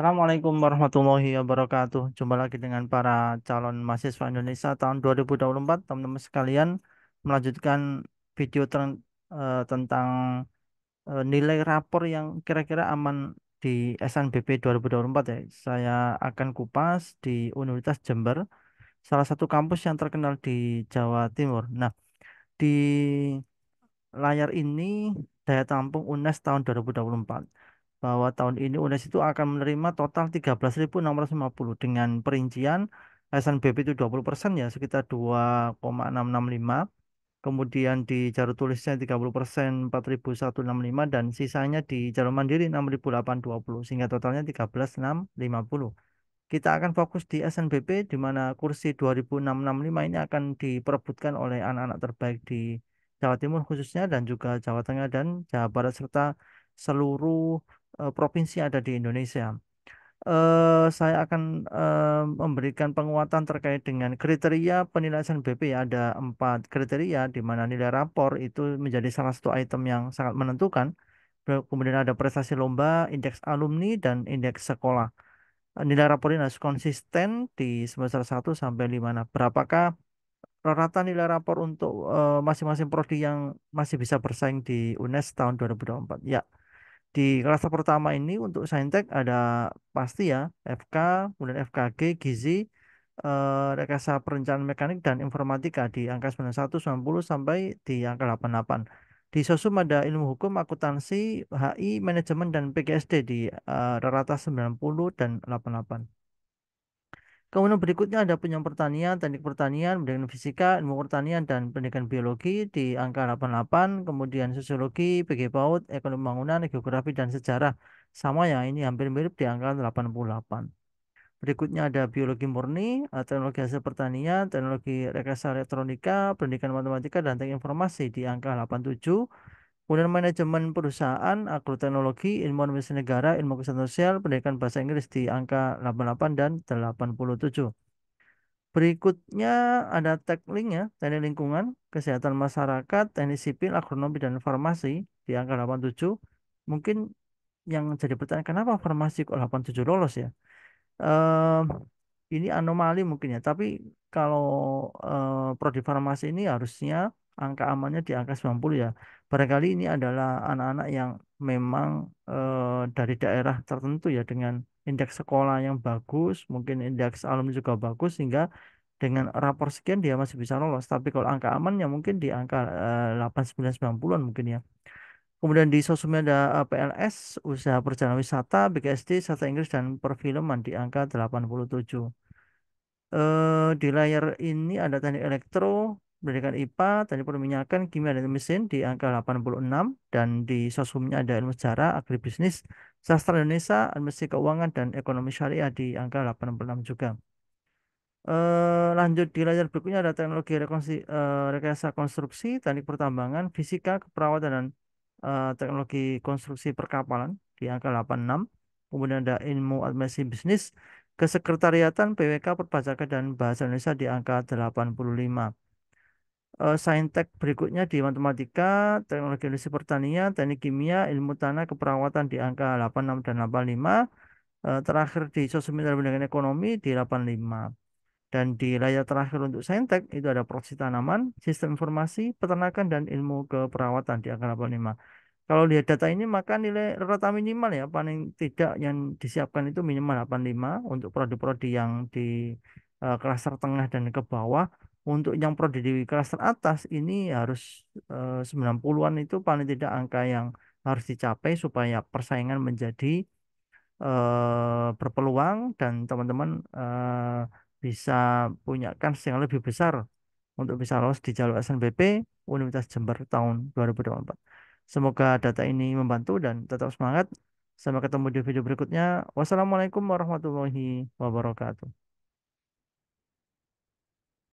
Assalamualaikum warahmatullahi wabarakatuh. Jumpa lagi dengan para calon mahasiswa Indonesia tahun 2024. Teman-teman sekalian, melanjutkan video ten eh, tentang eh, nilai rapor yang kira-kira aman di SNBP 2024 ya. Saya akan kupas di Universitas Jember, salah satu kampus yang terkenal di Jawa Timur. Nah, di layar ini daya tampung UNES tahun 2024 bahwa tahun ini UNES itu akan menerima total 13.650 dengan perincian SNBP itu 20% ya sekitar 2,665 kemudian di jarum tulisnya 30 persen 4165 dan sisanya di jarum mandiri 6820 sehingga totalnya 13650 kita akan fokus di SNBP di mana kursi 2665 ini akan diperebutkan oleh anak-anak terbaik di Jawa Timur khususnya dan juga Jawa Tengah dan Jawa Barat serta seluruh Eh, provinsi ada di Indonesia. Uh, saya akan uh, memberikan penguatan terkait dengan kriteria penilaian BP ya. ada empat kriteria di mana nilai rapor itu menjadi salah satu item yang sangat menentukan kemudian ada prestasi lomba indeks alumni dan indeks sekolah nilai rapor ini harus konsisten di semester 1 sampai 5 nah berapakah rata nilai rapor untuk masing-masing uh, prodi yang masih bisa bersaing di UNES tahun 2024 ya di kelas pertama ini untuk saintek ada pasti ya FK, kemudian FKG, Gizi, eh, rekayasa perencanaan mekanik dan informatika di angka 91, 90 sampai di angka 88. Di Sosum ada ilmu hukum, akuntansi, HI, manajemen dan PGSD di eh, rata rata 90 dan 88. Kemudian berikutnya ada penyiaran pertanian, teknik pertanian, pendidikan fisika, ilmu pertanian, dan pendidikan biologi di angka 88. Kemudian sosiologi, PG PAUD, ekonomi bangunan, geografi, dan sejarah. Sama ya, ini hampir mirip di angka 88. Berikutnya ada biologi murni, eh, teknologi hasil pertanian, teknologi rekayasa elektronika, pendidikan matematika, dan teknik informasi di angka 87. Kemudian manajemen perusahaan, agroteknologi, ilmu administrasi negara, ilmu kesehatan sosial, pendidikan bahasa Inggris di angka 88 dan 87. Berikutnya ada teknik ya, teknik lingkungan, kesehatan masyarakat, teknik sipil, agronomi, dan farmasi di angka 87. Mungkin yang jadi pertanyaan, kenapa farmasi kok 87 lolos ya? Uh, ini anomali mungkin ya, tapi kalau uh, prodi farmasi ini harusnya angka amannya di angka 90 ya. Barangkali ini adalah anak-anak yang memang e, dari daerah tertentu ya dengan indeks sekolah yang bagus, mungkin indeks alumni juga bagus sehingga dengan rapor sekian dia masih bisa lolos. Tapi kalau angka amannya mungkin di angka 89 eh, 8990-an mungkin ya. Kemudian di sosmed ada eh, PLS, usaha perjalanan wisata, BKSD, sastra Inggris, dan perfilman di angka 87. Eh, di layar ini ada teknik elektro, pendidikan IPA, teknik perminyakan, kimia dan mesin di angka 86 dan di sosumnya ada ilmu sejarah, agribisnis, sastra Indonesia, administrasi keuangan dan ekonomi syariah di angka 86 juga. Uh, lanjut di layar berikutnya ada teknologi rekonsi, uh, rekayasa konstruksi, teknik pertambangan, fisika, keperawatan dan uh, teknologi konstruksi perkapalan di angka 86. Kemudian ada ilmu administrasi bisnis, kesekretariatan, PWK, perpajakan dan bahasa Indonesia di angka 85 uh, eh, saintek berikutnya di matematika, teknologi industri pertanian, teknik kimia, ilmu tanah, keperawatan di angka 86 dan 85, uh, eh, terakhir di sosial pendidikan ekonomi di 85. Dan di layar terakhir untuk saintek itu ada Proses tanaman, sistem informasi, peternakan dan ilmu keperawatan di angka 85. Kalau lihat data ini maka nilai rata minimal ya paling tidak yang disiapkan itu minimal 85 untuk prodi-prodi yang di eh, kelas tertengah tengah dan ke bawah untuk yang prodi di kelas teratas ini harus eh, sembilan 90-an itu paling tidak angka yang harus dicapai supaya persaingan menjadi eh, berpeluang dan teman-teman eh, bisa punya kans yang lebih besar untuk bisa lolos di jalur SNBP Universitas Jember tahun 2024. Semoga data ini membantu dan tetap semangat. Sampai ketemu di video berikutnya. Wassalamualaikum warahmatullahi wabarakatuh.